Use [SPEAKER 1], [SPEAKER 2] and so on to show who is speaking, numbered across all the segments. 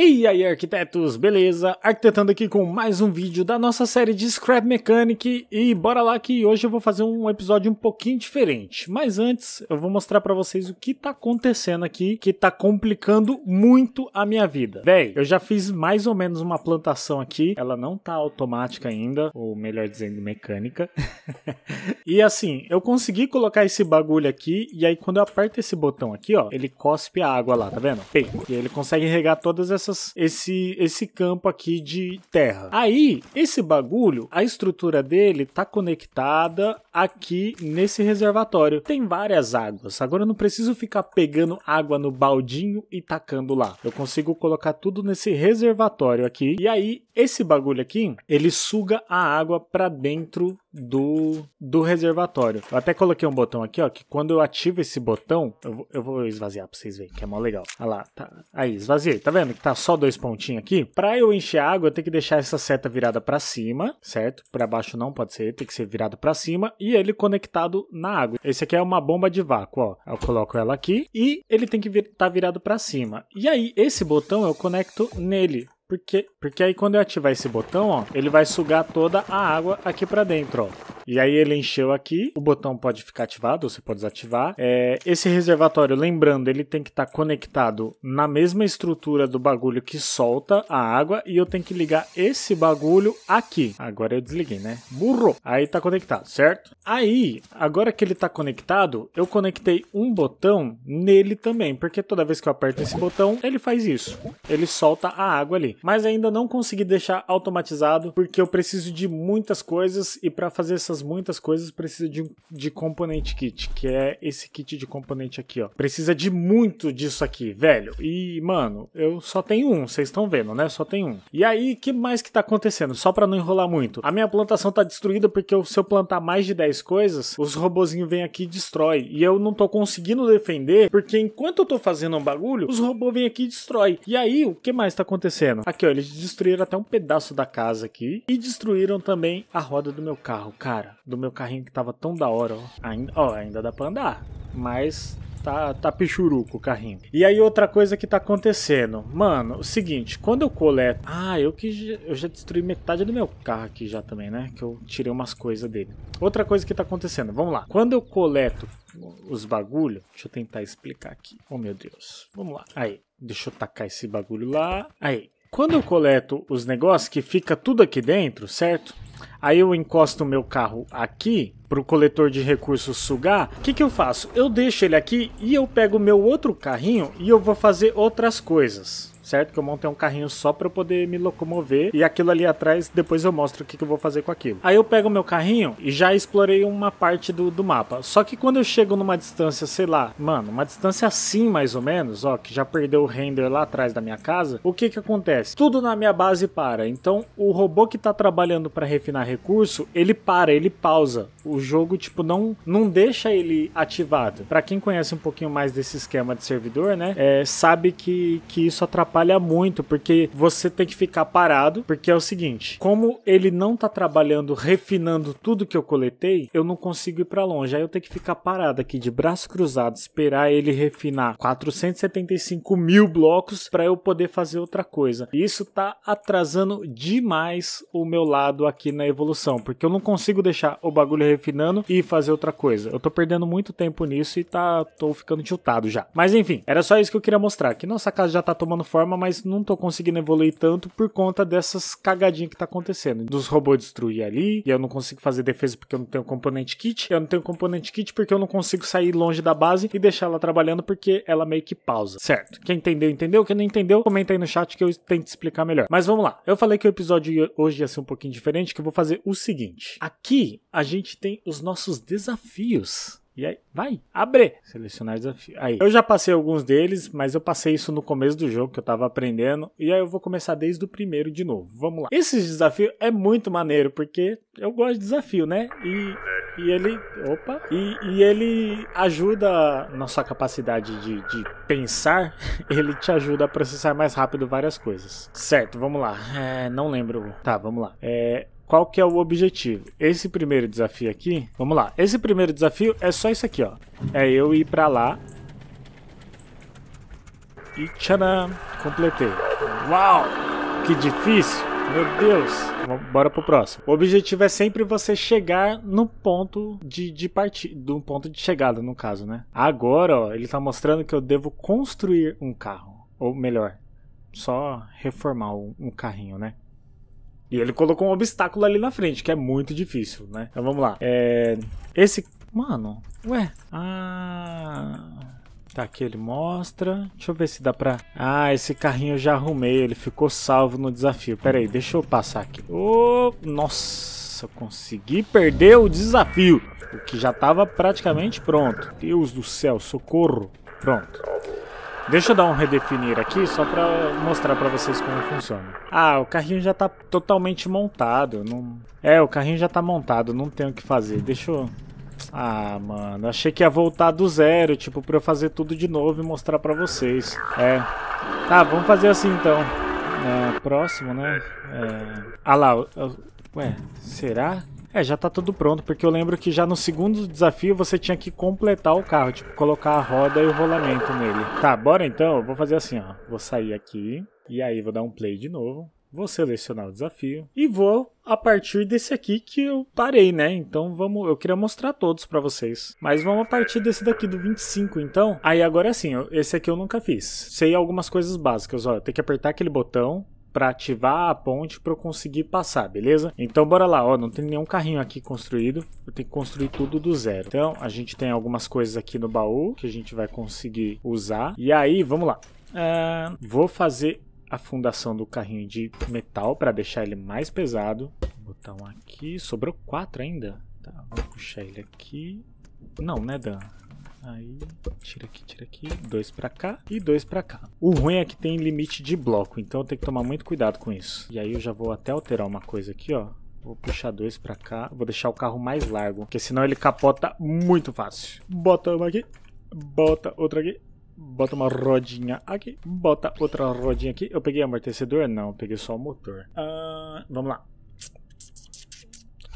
[SPEAKER 1] E aí arquitetos, beleza? Arquitetando aqui com mais um vídeo da nossa série de Scrap Mechanic e bora lá que hoje eu vou fazer um episódio um pouquinho diferente. Mas antes, eu vou mostrar para vocês o que tá acontecendo aqui, que tá complicando muito a minha vida. Véi, eu já fiz mais ou menos uma plantação aqui, ela não tá automática ainda, ou melhor dizendo, mecânica. e assim, eu consegui colocar esse bagulho aqui e aí quando eu aperto esse botão aqui, ó, ele cospe a água lá, tá vendo? Pei. E ele consegue regar todas essas essas, esse, esse campo aqui de terra. Aí, esse bagulho, a estrutura dele tá conectada aqui nesse reservatório. Tem várias águas. Agora eu não preciso ficar pegando água no baldinho e tacando lá. Eu consigo colocar tudo nesse reservatório aqui. E aí, esse bagulho aqui, ele suga a água para dentro do, do reservatório. Eu até coloquei um botão aqui, ó, que quando eu ativo esse botão, eu vou, eu vou esvaziar pra vocês verem, que é mó legal. Olha lá, tá. Aí, esvaziei. Tá vendo que tá só dois pontinhos aqui? Pra eu encher água, eu tenho que deixar essa seta virada para cima, certo? Para baixo não pode ser, tem que ser virado para cima e ele conectado na água. Esse aqui é uma bomba de vácuo, ó. Eu coloco ela aqui e ele tem que estar vir, tá virado para cima. E aí, esse botão eu conecto nele, porque, porque aí quando eu ativar esse botão, ó, ele vai sugar toda a água aqui para dentro, ó. E aí ele encheu aqui, o botão pode ficar ativado, você pode desativar. É, esse reservatório, lembrando, ele tem que estar tá conectado na mesma estrutura do bagulho que solta a água e eu tenho que ligar esse bagulho aqui. Agora eu desliguei, né? Burro! Aí tá conectado, certo? Aí, agora que ele tá conectado, eu conectei um botão nele também, porque toda vez que eu aperto esse botão, ele faz isso. Ele solta a água ali mas ainda não consegui deixar automatizado porque eu preciso de muitas coisas e para fazer essas muitas coisas precisa de, de componente kit, que é esse kit de componente aqui, ó. Precisa de muito disso aqui, velho. E, mano, eu só tenho um, vocês estão vendo, né? Só tem um. E aí, que mais que tá acontecendo? Só para não enrolar muito. A minha plantação tá destruída porque eu, se eu plantar mais de 10 coisas, os robozinhos vêm aqui e destrói. E eu não tô conseguindo defender porque enquanto eu tô fazendo um bagulho, os robôs vêm aqui e destrói. E aí, o que mais tá acontecendo? Aqui, ó, eles destruíram até um pedaço da casa aqui. E destruíram também a roda do meu carro, cara. Do meu carrinho que tava tão da hora, ó. Ainda, ó, ainda dá pra andar. Mas tá, tá pichuruco o carrinho. E aí outra coisa que tá acontecendo. Mano, o seguinte, quando eu coleto... Ah, eu que eu já destruí metade do meu carro aqui já também, né? Que eu tirei umas coisas dele. Outra coisa que tá acontecendo, vamos lá. Quando eu coleto os bagulho, deixa eu tentar explicar aqui. Oh, meu Deus. Vamos lá. Aí, deixa eu tacar esse bagulho lá. Aí, quando eu coleto os negócios, que fica tudo aqui dentro, certo? Aí eu encosto o meu carro aqui para o coletor de recursos sugar. O que, que eu faço? Eu deixo ele aqui e eu pego o meu outro carrinho e eu vou fazer outras coisas certo? Que eu montei um carrinho só para eu poder me locomover e aquilo ali atrás depois eu mostro o que, que eu vou fazer com aquilo. Aí eu pego meu carrinho e já explorei uma parte do, do mapa. Só que quando eu chego numa distância, sei lá, mano, uma distância assim mais ou menos, ó, que já perdeu o render lá atrás da minha casa, o que que acontece? Tudo na minha base para. Então o robô que tá trabalhando para refinar recurso, ele para, ele pausa. O jogo, tipo, não, não deixa ele ativado. Para quem conhece um pouquinho mais desse esquema de servidor, né, é, sabe que, que isso atrapalha atrapalha muito, porque você tem que ficar parado, porque é o seguinte, como ele não tá trabalhando, refinando tudo que eu coletei, eu não consigo ir para longe, aí eu tenho que ficar parado aqui de braço cruzado, esperar ele refinar 475 mil blocos para eu poder fazer outra coisa. E isso tá atrasando demais o meu lado aqui na evolução, porque eu não consigo deixar o bagulho refinando e fazer outra coisa. Eu tô perdendo muito tempo nisso e tá tô ficando tiltado já. Mas enfim, era só isso que eu queria mostrar, que nossa casa já tá tomando forma forma, mas não tô conseguindo evoluir tanto por conta dessas cagadinhas que tá acontecendo. Dos robôs destruir ali, e eu não consigo fazer defesa porque eu não tenho componente kit, eu não tenho componente kit porque eu não consigo sair longe da base e deixar ela trabalhando porque ela meio que pausa. Certo. Quem entendeu, entendeu. Quem não entendeu, comenta aí no chat que eu tento explicar melhor. Mas vamos lá. Eu falei que o episódio hoje ia ser um pouquinho diferente, que eu vou fazer o seguinte. Aqui a gente tem os nossos desafios e aí, vai, abre! Selecionar desafio. Aí, eu já passei alguns deles, mas eu passei isso no começo do jogo que eu tava aprendendo. E aí eu vou começar desde o primeiro de novo. Vamos lá. Esse desafio é muito maneiro, porque eu gosto de desafio, né? E, e ele. Opa! E, e ele ajuda na sua capacidade de, de pensar, ele te ajuda a processar mais rápido várias coisas. Certo, vamos lá. É, não lembro. Tá, vamos lá. É, qual que é o objetivo. Esse primeiro desafio aqui, vamos lá. Esse primeiro desafio é só isso aqui, ó. É eu ir pra lá. E tcharam, completei. Uau, que difícil. Meu Deus! Bora pro próximo. O objetivo é sempre você chegar no ponto de, de partida, do ponto de chegada, no caso, né? Agora, ó, ele tá mostrando que eu devo construir um carro. Ou melhor, só reformar um, um carrinho, né? E ele colocou um obstáculo ali na frente, que é muito difícil, né? Então vamos lá. É... Esse... Mano, ué... Ah... Tá aqui, ele mostra. Deixa eu ver se dá pra... Ah, esse carrinho eu já arrumei. Ele ficou salvo no desafio. Pera aí, deixa eu passar aqui. Oh, nossa, consegui perder o desafio. O que já tava praticamente pronto. Deus do céu, socorro. Pronto. Deixa eu dar um redefinir aqui só para mostrar para vocês como funciona. Ah, o carrinho já tá totalmente montado. Não... É, o carrinho já tá montado, não tem o que fazer. Deixa eu... Ah, mano, achei que ia voltar do zero, tipo, pra eu fazer tudo de novo e mostrar pra vocês. É. Tá, vamos fazer assim então. É, próximo, né? É... Ah lá, eu... ué, será? É, já tá tudo pronto, porque eu lembro que já no segundo desafio você tinha que completar o carro, tipo, colocar a roda e o rolamento nele. Tá, bora então, eu vou fazer assim, ó. Vou sair aqui, e aí vou dar um play de novo. Vou selecionar o desafio e vou a partir desse aqui que eu parei, né? Então vamos, eu queria mostrar todos para vocês. Mas vamos a partir desse daqui do 25, então. Aí agora sim, esse aqui eu nunca fiz. Sei algumas coisas básicas, ó, tem que apertar aquele botão, para ativar a ponte para eu conseguir passar, beleza? Então bora lá, ó, não tem nenhum carrinho aqui construído, eu tenho que construir tudo do zero. Então a gente tem algumas coisas aqui no baú que a gente vai conseguir usar. E aí, vamos lá. Uh, vou fazer a fundação do carrinho de metal para deixar ele mais pesado. Vou botar um aqui, sobrou quatro ainda. Tá, vou puxar ele aqui. Não, né, Dan? Aí, tira aqui, tira aqui. Dois pra cá e dois pra cá. O ruim é que tem limite de bloco, então eu tenho que tomar muito cuidado com isso. E aí eu já vou até alterar uma coisa aqui, ó. Vou puxar dois pra cá. Vou deixar o carro mais largo, porque senão ele capota muito fácil. Bota uma aqui. Bota outra aqui. Bota uma rodinha aqui. Bota outra rodinha aqui. Eu peguei amortecedor? Não, peguei só o motor. Uh, vamos lá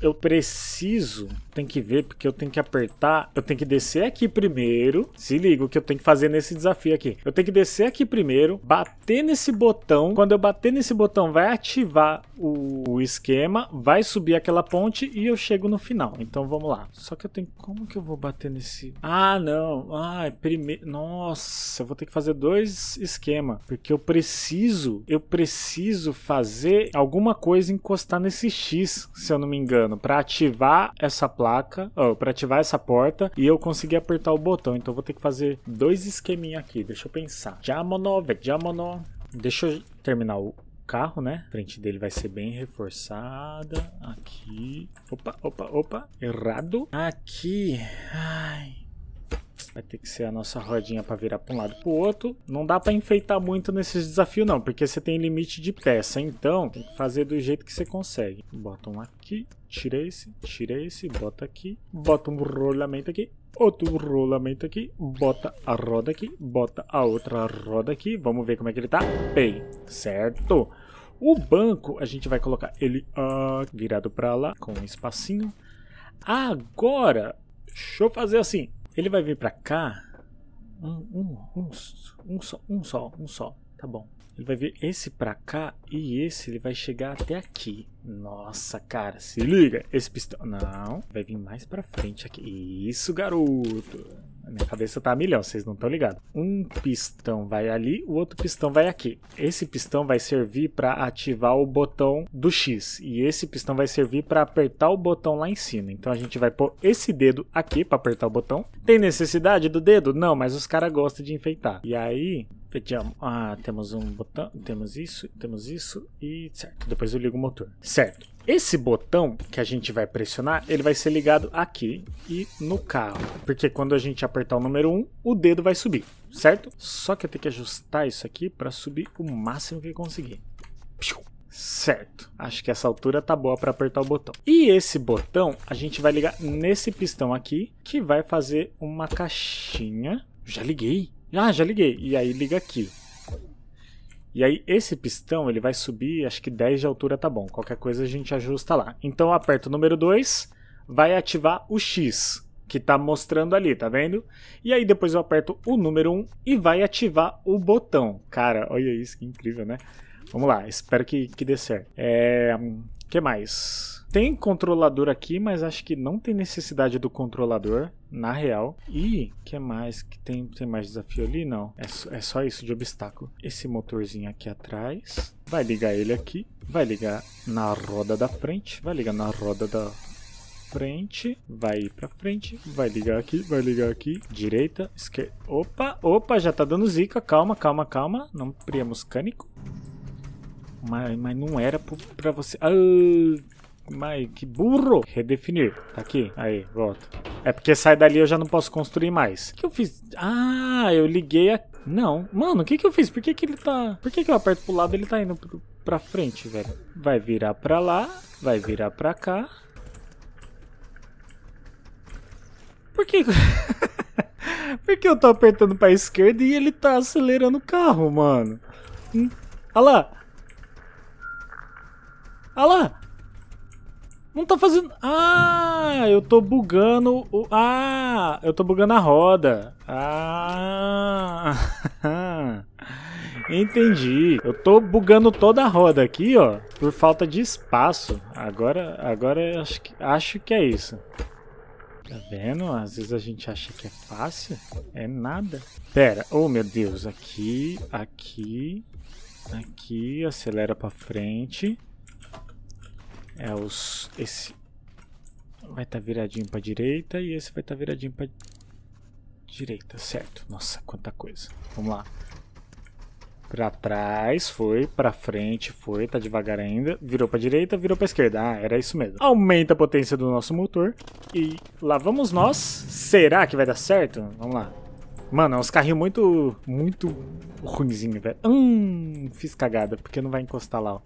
[SPEAKER 1] eu preciso, tem que ver, porque eu tenho que apertar, eu tenho que descer aqui primeiro. Se liga o que eu tenho que fazer nesse desafio aqui. Eu tenho que descer aqui primeiro, bater nesse botão. Quando eu bater nesse botão, vai ativar o esquema, vai subir aquela ponte e eu chego no final. Então vamos lá. Só que eu tenho. Como que eu vou bater nesse. Ah, não. Ah, é primeiro. Nossa, eu vou ter que fazer dois esquemas. Porque eu preciso. Eu preciso fazer alguma coisa encostar nesse X, se eu não me engano mano, para ativar essa placa, oh, para ativar essa porta e eu consegui apertar o botão. Então vou ter que fazer dois esqueminha aqui. Deixa eu pensar. Jamono, Jamono. Deixa eu terminar o carro, né? A frente dele vai ser bem reforçada. Aqui. Opa, opa, opa. Errado. Aqui. Ai. Vai ter que ser a nossa rodinha para virar para um lado para o outro. Não dá para enfeitar muito nesses desafios não, porque você tem limite de peça, então tem que fazer do jeito que você consegue. Bota um aqui, tira esse, tira esse, bota aqui, bota um rolamento aqui, outro rolamento aqui, bota a roda aqui, bota a outra roda aqui. Vamos ver como é que ele tá. Bem, certo. O banco, a gente vai colocar ele uh, virado para lá, com um espacinho. Agora, deixa eu fazer assim. Ele vai vir pra cá. Um, um, um, um só, um só, um só. Tá bom. Ele vai vir esse pra cá e esse ele vai chegar até aqui. Nossa, cara, se liga. Esse pistão... Não, vai vir mais pra frente aqui. Isso, garoto minha cabeça tá a milhão, vocês não estão ligados. Um pistão vai ali, o outro pistão vai aqui. Esse pistão vai servir para ativar o botão do X e esse pistão vai servir para apertar o botão lá em cima. Então a gente vai pôr esse dedo aqui para apertar o botão. Tem necessidade do dedo? Não, mas os caras gostam de enfeitar. E aí, Pediamo. Ah, temos um botão, temos isso, temos isso e certo. Depois eu ligo o motor. Certo. Esse botão que a gente vai pressionar, ele vai ser ligado aqui e no carro, porque quando a gente apertar o número 1, o dedo vai subir, certo? Só que eu tenho que ajustar isso aqui para subir o máximo que conseguir. Certo, acho que essa altura tá boa para apertar o botão. E esse botão a gente vai ligar nesse pistão aqui, que vai fazer uma caixinha. Já liguei? Ah, já liguei. E aí liga aqui. E aí esse pistão, ele vai subir, acho que 10 de altura tá bom. Qualquer coisa a gente ajusta lá. Então eu aperto o número 2, vai ativar o X, que tá mostrando ali, tá vendo? E aí depois eu aperto o número 1 um, e vai ativar o botão. Cara, olha isso, que incrível, né? Vamos lá, espero que, que dê certo. É, que mais? Tem controlador aqui, mas acho que não tem necessidade do controlador, na real. E que mais? Que tem, tem mais desafio ali? Não. É, é só isso de obstáculo. Esse motorzinho aqui atrás. Vai ligar ele aqui. Vai ligar na roda da frente. Vai ligar na roda da frente, vai ir pra frente, vai ligar aqui, vai ligar aqui, direita, esquerda. Opa, opa, já tá dando zica. Calma, calma, calma. Não priamos cânico. Mas, mas não era para você... Ah, mas que burro! Redefinir. Tá aqui. Aí, volta. É porque sai dali eu já não posso construir mais. O que eu fiz? Ah, eu liguei a... Não. Mano, o que que eu fiz? Por que que ele tá... Por que que eu aperto pro lado e ele tá indo pro... pra frente, velho? Vai virar pra lá. Vai virar pra cá. Por que... Por que eu tô apertando pra esquerda e ele tá acelerando o carro, mano? Hum? Olha lá. Ah lá! Não tá fazendo... Ah, eu tô bugando o... Ah, eu tô bugando a roda. Ah... Entendi. Eu tô bugando toda a roda aqui, ó, por falta de espaço. Agora, agora acho que, acho que é isso. Tá vendo? Às vezes a gente acha que é fácil. É nada. Pera. Oh, meu Deus. Aqui, aqui, aqui. Acelera pra frente. É os esse vai estar tá viradinho para direita e esse vai estar tá viradinho para direita, certo? Nossa, quanta coisa. Vamos lá. Para trás, foi, para frente, foi, tá devagar ainda. Virou para direita, virou para esquerda. Ah, era isso mesmo. Aumenta a potência do nosso motor e lá vamos nós. Será que vai dar certo? Vamos lá. Mano, é uns carrinhos muito, muito ruimzinho velho. Hum, fiz cagada, porque não vai encostar lá, ó.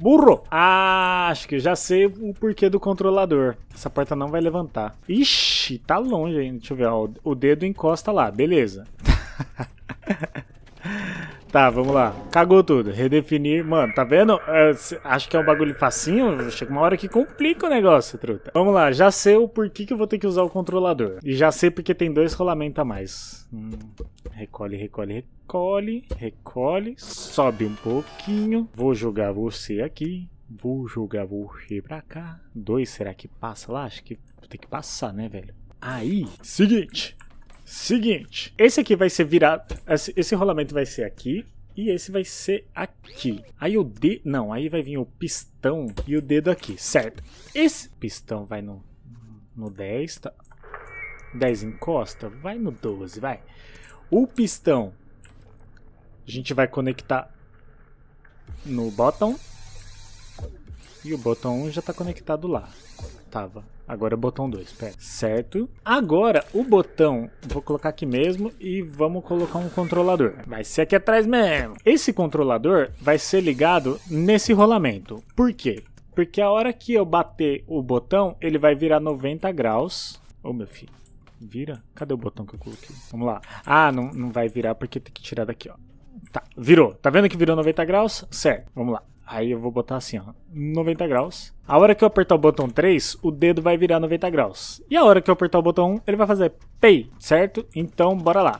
[SPEAKER 1] Burro! Ah, acho que já sei o porquê do controlador. Essa porta não vai levantar. Ixi, tá longe ainda. Deixa eu ver. Ó, o dedo encosta lá. Beleza. Tá, vamos lá. Cagou tudo. Redefinir. Mano, tá vendo? É, acho que é um bagulho facinho. Chega uma hora que complica o negócio, truta. Vamos lá, já sei o porquê que eu vou ter que usar o controlador. E já sei porque tem dois rolamentos a mais. Hum. Recolhe, recolhe, recolhe. Recolhe. Sobe um pouquinho. Vou jogar você aqui. Vou jogar você pra cá. Dois, será que passa lá? Acho que tem que passar, né, velho? Aí, seguinte. Seguinte, esse aqui vai ser virado. Esse rolamento vai ser aqui. E esse vai ser aqui. Aí o D. Não, aí vai vir o pistão e o dedo aqui, certo? Esse pistão vai no, no 10, tá? 10 encosta, vai no 12, vai. O pistão a gente vai conectar no bottom. E o bottom 1 já está conectado lá. Tava. Agora é o botão 2, pera. Certo. Agora, o botão, vou colocar aqui mesmo e vamos colocar um controlador. Vai ser aqui atrás mesmo. Esse controlador vai ser ligado nesse rolamento. Por quê? Porque a hora que eu bater o botão, ele vai virar 90 graus. Ô, oh, meu filho. Vira? Cadê o botão que eu coloquei? Vamos lá. Ah, não, não vai virar porque tem que tirar daqui, ó. Tá, virou. Tá vendo que virou 90 graus? Certo, vamos lá. Aí eu vou botar assim, ó, 90 graus. A hora que eu apertar o botão 3, o dedo vai virar 90 graus. E a hora que eu apertar o botão 1, ele vai fazer pay, certo? Então, bora lá.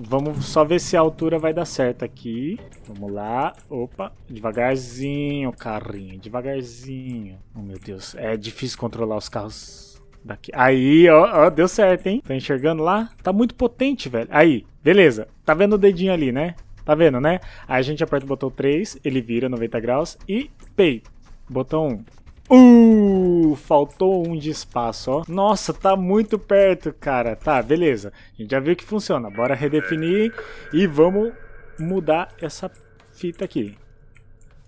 [SPEAKER 1] Vamos só ver se a altura vai dar certo aqui. Vamos lá. Opa, devagarzinho, carrinho, devagarzinho. Oh, meu Deus, é difícil controlar os carros daqui. Aí, ó, ó, deu certo, hein? Tá enxergando lá? Tá muito potente, velho. Aí, beleza. Tá vendo o dedinho ali, né? Tá vendo, né? Aí a gente aperta o botão 3, ele vira 90 graus e pei. Botão 1. Uh, faltou um de espaço, ó. Nossa, tá muito perto, cara. Tá, beleza. A gente já viu que funciona. Bora redefinir e vamos mudar essa fita aqui.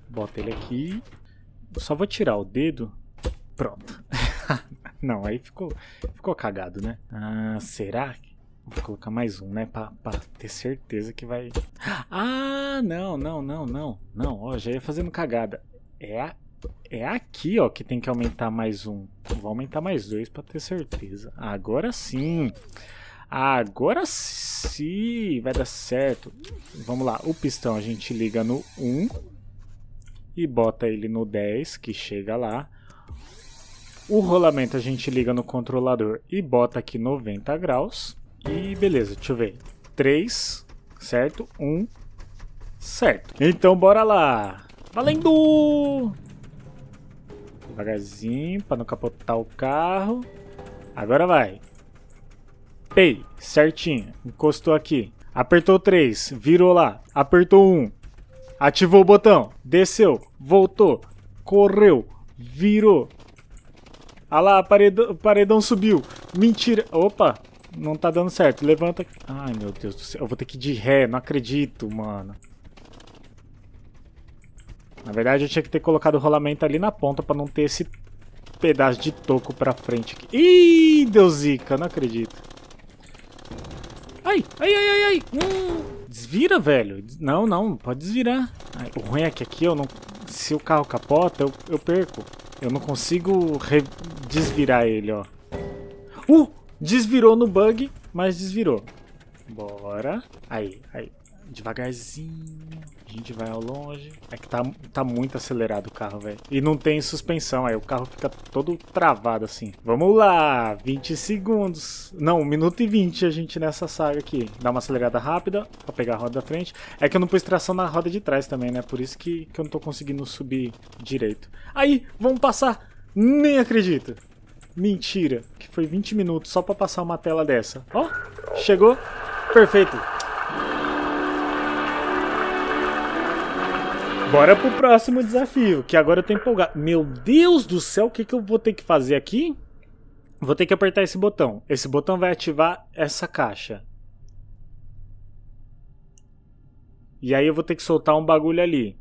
[SPEAKER 1] Bota ele aqui. Só vou tirar o dedo. Pronto. Não, aí ficou, ficou cagado, né? Ah, será que Vou colocar mais um, né? Pra, pra, ter certeza que vai. Ah, não, não, não, não. Não, ó, já ia fazendo cagada. É, é aqui, ó, que tem que aumentar mais um. Vou aumentar mais dois pra ter certeza. Agora sim. Agora sim vai dar certo. Vamos lá, o pistão a gente liga no 1 e bota ele no 10, que chega lá. O rolamento a gente liga no controlador e bota aqui 90 graus. E beleza, deixa eu ver. 3, certo? 1, um, certo. Então bora lá. Valendo! Devagarzinho, para não capotar o carro. Agora vai. Pei, certinho. Encostou aqui. Apertou 3, virou lá. Apertou 1. Um. Ativou o botão. Desceu, voltou, correu, virou. Ah lá, paredão, paredão subiu. Mentira. Opa, não tá dando certo. Levanta. Ai, meu Deus do céu. Eu vou ter que ir de ré, não acredito, mano. Na verdade, eu tinha que ter colocado o rolamento ali na ponta pra não ter esse pedaço de toco pra frente aqui. Ih, deu zica, não acredito. Ai, ai, ai, ai, ai. Hum, desvira, velho. Não, não, pode desvirar. Ai, o ruim é que aqui eu não... Se o carro capota, eu, eu perco. Eu não consigo desvirar ele, ó. Uh! Desvirou no bug, mas desvirou. Bora. Aí, aí. Devagarzinho. A gente vai ao longe. É que tá, tá muito acelerado o carro, velho. E não tem suspensão, aí o carro fica todo travado assim. Vamos lá, 20 segundos. Não, 1 minuto e 20 a gente nessa saga aqui. Dá uma acelerada rápida pra pegar a roda da frente. É que eu não pus tração na roda de trás também, né? Por isso que, que eu não tô conseguindo subir direito. Aí, vamos passar. Nem acredito. Mentira, que foi 20 minutos só para passar uma tela dessa. Ó, oh, chegou. Perfeito. Bora pro próximo desafio, que agora eu tô empolgado. Meu Deus do céu, o que, que eu vou ter que fazer aqui? Vou ter que apertar esse botão. Esse botão vai ativar essa caixa. E aí eu vou ter que soltar um bagulho ali.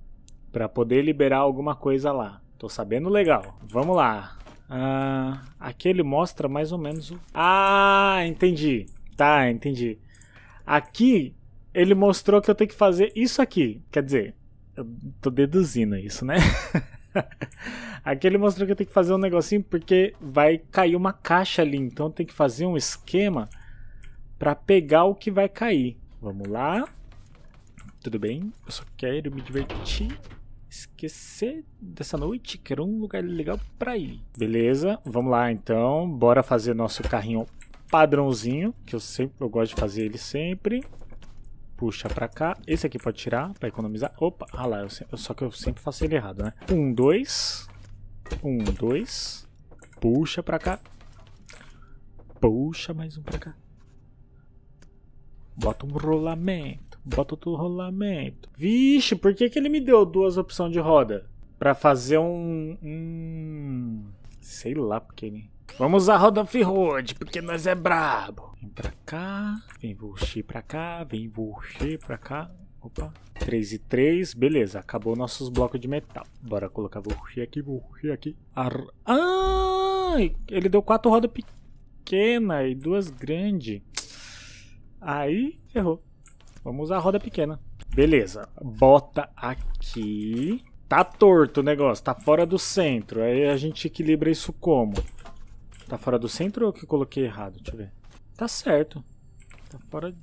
[SPEAKER 1] Pra poder liberar alguma coisa lá. Tô sabendo legal. Vamos lá. Ah, aqui ele mostra mais ou menos o. Ah, entendi. Tá, entendi. Aqui ele mostrou que eu tenho que fazer isso aqui. Quer dizer, eu tô deduzindo isso, né? aqui ele mostrou que eu tenho que fazer um negocinho porque vai cair uma caixa ali. Então tem que fazer um esquema para pegar o que vai cair. Vamos lá. Tudo bem? Eu só quero me divertir esquecer dessa noite, que era um lugar legal pra ir. Beleza, vamos lá então. Bora fazer nosso carrinho padrãozinho, que eu sempre eu gosto de fazer ele sempre. Puxa pra cá. Esse aqui pode tirar pra economizar. Opa, ah lá, eu, só que eu sempre faço ele errado, né? Um, dois. Um, dois. Puxa pra cá. Puxa mais um pra cá. Bota um rolamento, bota outro rolamento. Vixe, por que, que ele me deu duas opções de roda? Pra fazer um. um sei lá por que ele. Vamos usar a roda off-road, porque nós é brabo. Vem pra cá, vem você pra cá, vem você pra cá. Opa, 3 e 3, beleza, acabou nossos blocos de metal. Bora colocar você aqui, você aqui. Ar... Ah, ele deu quatro rodas pequenas e duas grandes. Aí, ferrou. Vamos usar a roda pequena. Beleza, bota aqui. Tá torto o negócio, tá fora do centro. Aí a gente equilibra isso como? Tá fora do centro ou que eu coloquei errado? Deixa eu ver. Tá certo. Tá fora...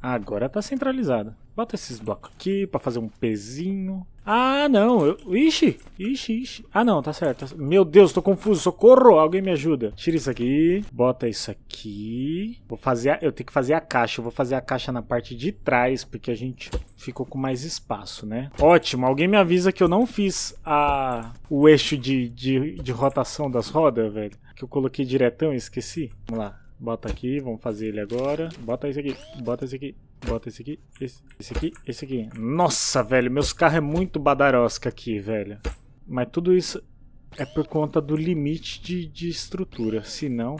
[SPEAKER 1] Agora tá centralizado. Bota esses blocos aqui pra fazer um pezinho. Ah, não. Eu... Ixi, ixi, ixi. Ah, não, tá, tá certo. Meu Deus, tô confuso. Socorro, alguém me ajuda. Tira isso aqui, bota isso aqui. Vou fazer, a... eu tenho que fazer a caixa. Eu vou fazer a caixa na parte de trás, porque a gente ficou com mais espaço, né? Ótimo, alguém me avisa que eu não fiz a... o eixo de, de, de rotação das rodas, velho. Que eu coloquei diretão e esqueci. Vamos lá. Bota aqui, vamos fazer ele agora. Bota isso aqui, bota isso aqui. Bota esse aqui, esse, esse aqui, esse aqui. Nossa, velho, meus carros é muito badarosca aqui, velho. Mas tudo isso é por conta do limite de, de estrutura, se não...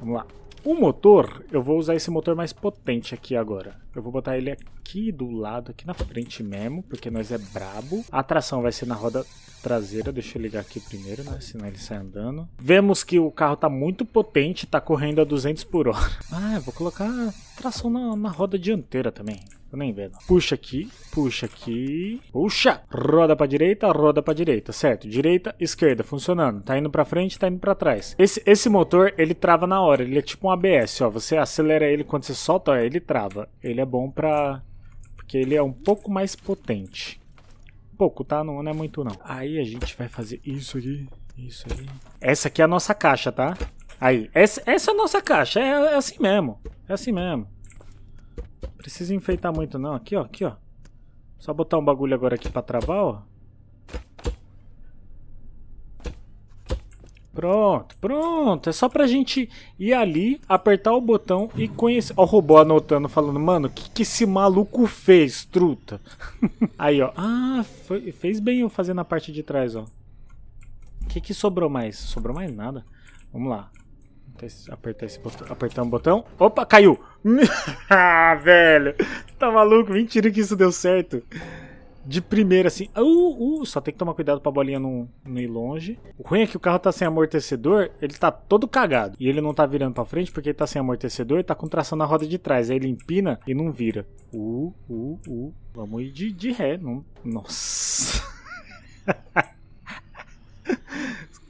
[SPEAKER 1] Vamos lá. O motor, eu vou usar esse motor mais potente aqui agora. Eu vou botar ele aqui do lado, aqui na frente mesmo, porque nós é brabo. A tração vai ser na roda traseira, deixa eu ligar aqui primeiro, né? Senão ele sai andando. Vemos que o carro tá muito potente, tá correndo a 200 por hora. Ah, vou colocar tração na, na roda dianteira também. Tô nem vendo. Puxa aqui, puxa aqui. Puxa! Roda pra direita, roda pra direita. Certo, direita, esquerda, funcionando. Tá indo pra frente, tá indo pra trás. Esse, esse motor, ele trava na hora. Ele é tipo um ABS, ó. Você acelera ele quando você solta, ó, ele trava. Ele é bom pra... Porque ele é um pouco mais potente. Um pouco, tá? Não, não é muito, não. Aí a gente vai fazer isso aqui, isso aqui Essa aqui é a nossa caixa, tá? Aí, essa, essa é a nossa caixa. é, é assim mesmo. É assim mesmo. Precisa enfeitar muito não. Aqui, ó. Aqui, ó. Só botar um bagulho agora aqui pra travar, ó. Pronto, pronto. É só pra gente ir ali, apertar o botão e conhecer. Ó, o robô anotando, falando, mano, o que, que esse maluco fez, truta? Aí, ó. Ah, foi, fez bem eu fazer na parte de trás, ó. O que, que sobrou mais? Sobrou mais nada. Vamos lá. Apertar esse botão. Apertar um botão. Opa, caiu! ah, velho! Você tá maluco? Mentira que isso deu certo. De primeira, assim. Uh, uh, só tem que tomar cuidado pra bolinha não, não ir longe. O ruim é que o carro tá sem amortecedor, ele tá todo cagado. E ele não tá virando pra frente porque ele tá sem amortecedor e tá com tração na roda de trás. Aí ele empina e não vira. Uh, uh, uh. Vamos ir de, de ré. Não... Nossa.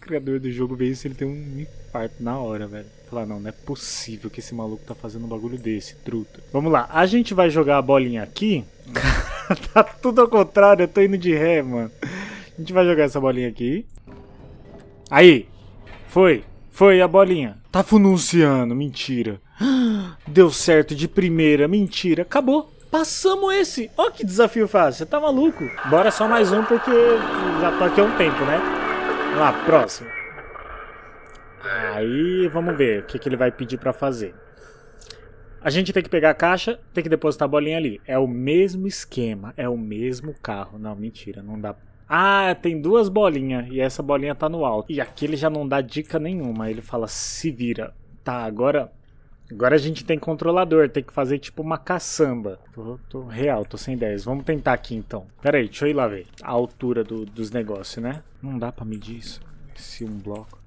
[SPEAKER 1] criador do jogo vê isso, ele tem um infarto na hora, velho. Falar, não, não é possível que esse maluco tá fazendo um bagulho desse, truta. Vamos lá, a gente vai jogar a bolinha aqui. tá tudo ao contrário, eu tô indo de ré, mano. A gente vai jogar essa bolinha aqui. Aí, foi, foi a bolinha. Tá fununciando, mentira. Deu certo de primeira, mentira. Acabou. Passamos esse. Ó oh, que desafio fácil, você tá maluco? Bora só mais um porque já tô aqui há um tempo, né? Vamos lá, próximo. Aí vamos ver o que, que ele vai pedir para fazer. A gente tem que pegar a caixa, tem que depositar a bolinha ali. É o mesmo esquema, é o mesmo carro. Não, mentira, não dá. Ah, tem duas bolinhas e essa bolinha tá no alto. E aqui ele já não dá dica nenhuma. Ele fala: se vira. Tá, agora Agora a gente tem controlador, tem que fazer tipo uma caçamba. Tô, tô real, tô sem ideias. Vamos tentar aqui então. Pera aí, deixa eu ir lá ver a altura do, dos negócios, né? Não dá pra medir isso. Se um bloco.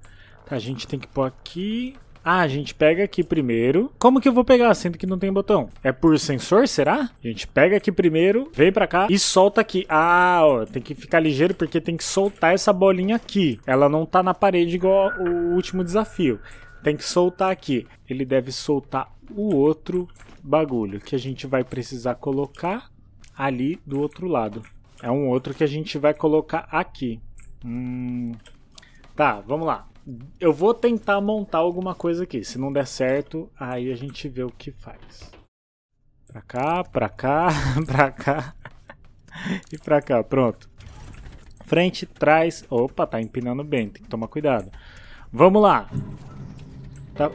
[SPEAKER 1] Tá, a gente tem que pôr aqui. Ah, a gente pega aqui primeiro. Como que eu vou pegar, sendo que não tem botão? É por sensor, será? A gente pega aqui primeiro, vem pra cá e solta aqui. Ah, ó, tem que ficar ligeiro porque tem que soltar essa bolinha aqui. Ela não tá na parede igual o último desafio. Tem que soltar aqui. Ele deve soltar o outro bagulho que a gente vai precisar colocar ali do outro lado. É um outro que a gente vai colocar aqui. Hum... Tá, vamos lá. Eu vou tentar montar alguma coisa aqui. Se não der certo, aí a gente vê o que faz. Pra cá, pra cá, pra cá e pra cá. Pronto. Frente, trás. Opa, tá empinando bem. Tem que tomar cuidado. Vamos lá. Tá...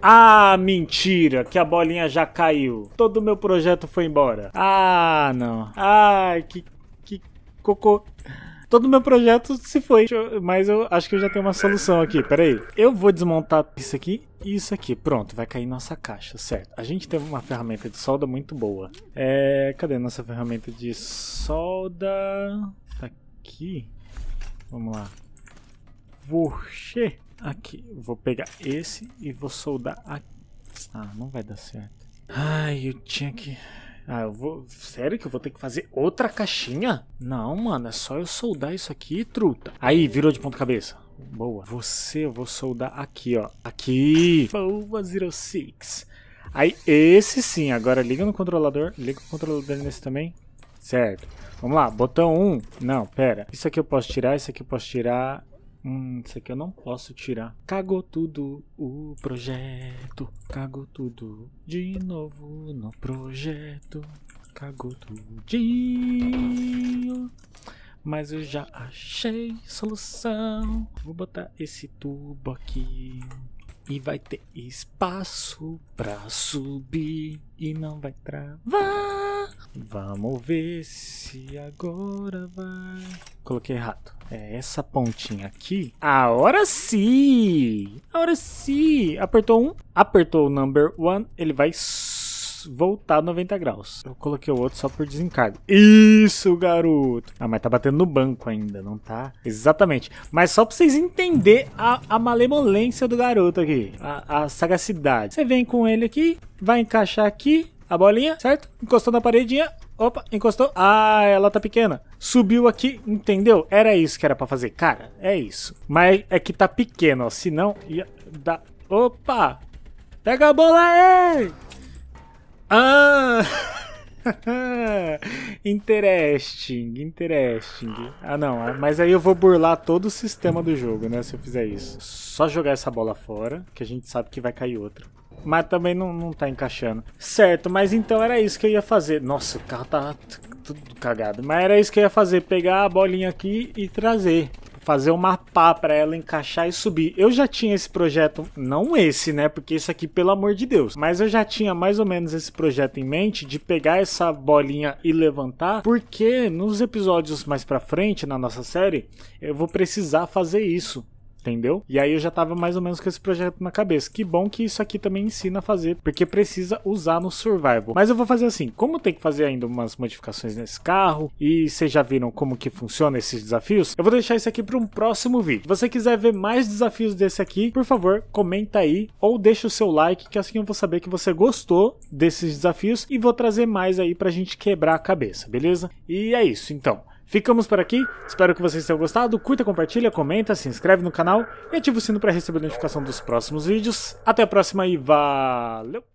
[SPEAKER 1] Ah, mentira, que a bolinha já caiu. Todo o meu projeto foi embora. Ah, não. Ai, que, que cocô. Todo o meu projeto se foi. Mas eu acho que eu já tenho uma solução aqui. Pera aí. Eu vou desmontar isso aqui e isso aqui. Pronto, vai cair nossa caixa, certo. A gente tem uma ferramenta de solda muito boa. É, cadê nossa ferramenta de solda? Tá aqui. Vamos lá. Você Aqui, vou pegar esse e vou soldar aqui. Ah, não vai dar certo. Ai, eu tinha que... Ah, eu vou... Sério que eu vou ter que fazer outra caixinha? Não, mano, é só eu soldar isso aqui, truta. Aí, virou de ponta cabeça. Boa. Você, eu vou soldar aqui, ó. Aqui. Boa, Zero Six. Aí, esse sim. Agora liga no controlador. Liga o controlador nesse também. Certo. Vamos lá, botão 1. Um. Não, pera. Isso aqui eu posso tirar, isso aqui eu posso tirar. Hum, isso aqui eu não posso tirar. Cagou tudo o projeto. Cagou tudo de novo no projeto. Cagou tudinho. Mas eu já achei solução. Vou botar esse tubo aqui. E vai ter espaço pra subir. E não vai travar. Vamos ver se agora vai. Coloquei errado. É essa pontinha aqui. Ah, agora sim! Agora sim! Apertou um, apertou o number one, ele vai voltar 90 graus. Eu coloquei o outro só por desencargo. Isso, garoto! Ah, mas tá batendo no banco ainda, não tá? Exatamente. Mas só pra vocês entenderem a, a malemolência do garoto aqui. A, a sagacidade. Você vem com ele aqui, vai encaixar aqui a bolinha, certo? Encostou na paredinha, Opa, encostou. Ah, ela tá pequena. Subiu aqui, entendeu? Era isso que era para fazer. Cara, é isso. Mas é que tá pequeno, ó. Se não, ia dar... Opa! Pega a bola, aí! Ah! interesting, interesting. Ah, não, ah, mas aí eu vou burlar todo o sistema do jogo, né? Se eu fizer isso. Só jogar essa bola fora, que a gente sabe que vai cair outra. Mas também não, não tá encaixando. Certo, mas então era isso que eu ia fazer. Nossa, o carro tá tudo cagado. Mas era isso que eu ia fazer, pegar a bolinha aqui e trazer. Fazer um pá para ela encaixar e subir. Eu já tinha esse projeto, não esse, né? Porque isso aqui, pelo amor de Deus. Mas eu já tinha mais ou menos esse projeto em mente de pegar essa bolinha e levantar, porque nos episódios mais pra frente na nossa série, eu vou precisar fazer isso entendeu? E aí eu já tava mais ou menos com esse projeto na cabeça. Que bom que isso aqui também ensina a fazer, porque precisa usar no survival. Mas eu vou fazer assim, como tem que fazer ainda umas modificações nesse carro, e vocês já viram como que funciona esses desafios, eu vou deixar isso aqui para um próximo vídeo. Se você quiser ver mais desafios desse aqui, por favor, comenta aí, ou deixa o seu like, que assim eu vou saber que você gostou desses desafios, e vou trazer mais aí pra gente quebrar a cabeça, beleza? E é isso, então. Ficamos por aqui, espero que vocês tenham gostado. Curta, compartilha, comenta, se inscreve no canal e ativa o sino para receber notificação dos próximos vídeos. Até a próxima e valeu!